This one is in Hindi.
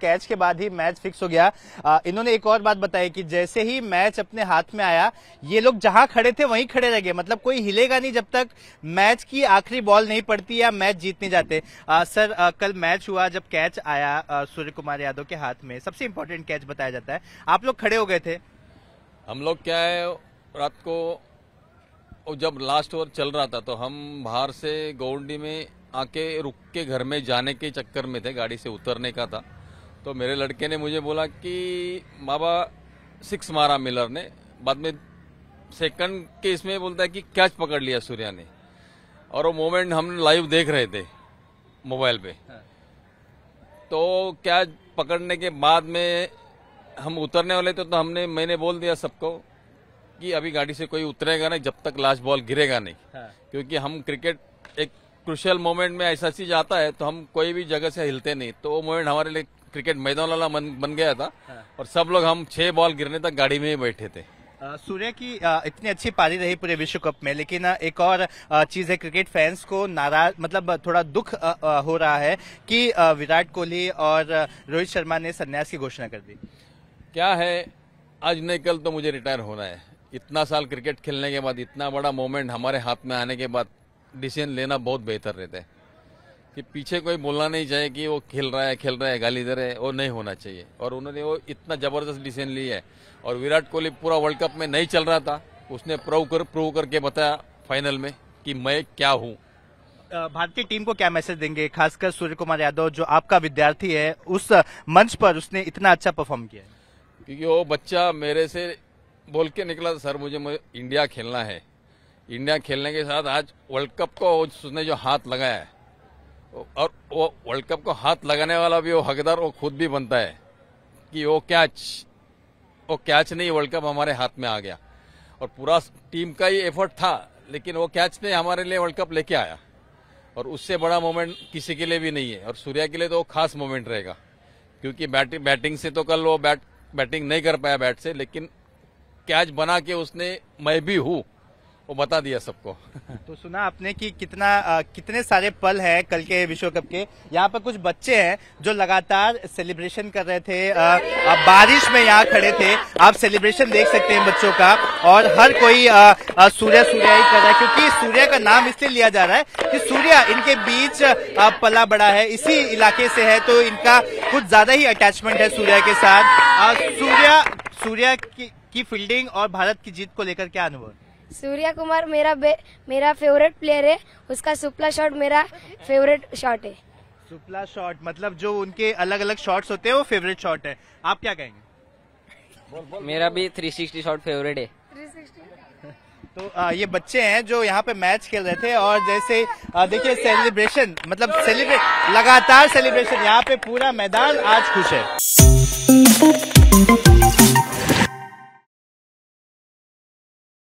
कैच के बाद ही मैच फिक्स हो गया आ, इन्होंने एक और बात बताई कि जैसे ही मैच अपने हाथ में आया ये लोग जहां खड़े थे वहीं खड़े रह गए मतलब कोई हिलेगा नहीं जब तक मैच की आखिरी बॉल नहीं पड़ती या मैच जीतने जाते आ, सर आ, कल मैच हुआ जब कैच आया सूर्य कुमार यादव के हाथ में सबसे इंपॉर्टेंट कैच बताया जाता है आप लोग खड़े हो गए थे हम लोग क्या है रात को जब लास्ट ओवर चल रहा था तो हम बाहर से गोवंडी में आके रुक के घर में जाने के चक्कर में थे गाड़ी से उतरने का था तो मेरे लड़के ने मुझे बोला कि बाबा सिक्स मारा मिलर ने बाद में सेकंड के इसमें बोलता है कि कैच पकड़ लिया सूर्या ने और वो मोमेंट हम लाइव देख रहे थे मोबाइल पे हाँ। तो कैच पकड़ने के बाद में हम उतरने वाले थे तो हमने मैंने बोल दिया सबको कि अभी गाड़ी से कोई उतरेगा नहीं जब तक लास्ट बॉल गिरेगा नहीं हाँ। क्योंकि हम क्रिकेट एक क्रुशियल मोमेंट में ऐसा चीज आता है तो हम कोई भी जगह से हिलते नहीं तो वो मोमेंट हमारे लिए क्रिकेट मैदान वाला बन गया था हाँ। और सब लोग हम छह बॉल गिरने तक गाड़ी में ही बैठे थे सूर्य की इतनी अच्छी पारी रही पूरे विश्व कप में लेकिन एक और चीज है क्रिकेट फैंस को नाराज मतलब थोड़ा दुख हो रहा है कि विराट कोहली और रोहित शर्मा ने संन्यास की घोषणा कर दी क्या है आज नहीं कल तो मुझे रिटायर होना है इतना साल क्रिकेट खेलने के बाद इतना बड़ा मोमेंट हमारे हाथ में आने के बाद डिसीजन लेना बहुत बेहतर रहता है कि पीछे कोई बोलना नहीं चाहिए कि वो खेल रहा है खेल रहा है गाली दे रहे हैं वो नहीं होना चाहिए और उन्होंने वो इतना जबरदस्त डिसीजन लिया है और विराट कोहली पूरा वर्ल्ड कप में नहीं चल रहा था उसने प्रूव कर प्रूव करके बताया फाइनल में कि मैं क्या हूँ भारतीय टीम को क्या मैसेज देंगे खासकर सूर्य कुमार यादव जो आपका विद्यार्थी है उस मंच पर उसने इतना अच्छा परफॉर्म किया क्योंकि वो बच्चा मेरे से बोल के निकला था सर मुझे, मुझे इंडिया खेलना है इंडिया खेलने के साथ आज वर्ल्ड कप को उसने जो हाथ लगाया है और वो वर्ल्ड कप को हाथ लगाने वाला भी वो हकदार वो खुद भी बनता है कि वो कैच वो कैच नहीं वर्ल्ड कप हमारे हाथ में आ गया और पूरा टीम का ही एफर्ट था लेकिन वो कैच ने हमारे लिए वर्ल्ड कप लेके आया और उससे बड़ा मोमेंट किसी के लिए भी नहीं है और सूर्या के लिए तो वो खास मोमेंट रहेगा क्योंकि बैटिंग बैटिंग से तो कल वो बैट बैटिंग नहीं कर पाया बैट से लेकिन कैच बना के उसने मैं भी हूँ वो बता दिया सबको तो सुना आपने कि कितना आ, कितने सारे पल हैं कल के विश्व कप के यहाँ पर कुछ बच्चे हैं जो लगातार सेलिब्रेशन कर रहे थे आ, आ, बारिश में यहाँ खड़े थे आप सेलिब्रेशन देख सकते हैं बच्चों का और हर कोई आ, आ, सूर्य सूर्य ही कर रहा है क्योंकि सूर्य का नाम इसलिए लिया जा रहा है कि सूर्य इनके बीच आ, पला बड़ा है इसी इलाके से है तो इनका कुछ ज्यादा ही अटैचमेंट है सूर्य के साथ सूर्य सूर्य की, फील्डिंग और भारत की जीत को लेकर क्या अनुभव सूर्या कुमार मेरा मेरा फेवरेट प्लेयर है उसका सुपला शॉट मेरा फेवरेट शॉट है सुपला शॉट मतलब जो उनके अलग अलग शॉट्स होते हैं वो फेवरेट शॉट है आप क्या कहेंगे मेरा भी 360 शॉट फेवरेट है 360 तो आ, ये बच्चे हैं जो यहाँ पे मैच खेल रहे थे और जैसे देखिए सेलिब्रेशन मतलब सेलिब्रेट लगातार सेलिब्रेशन यहाँ पे पूरा मैदान आज खुश है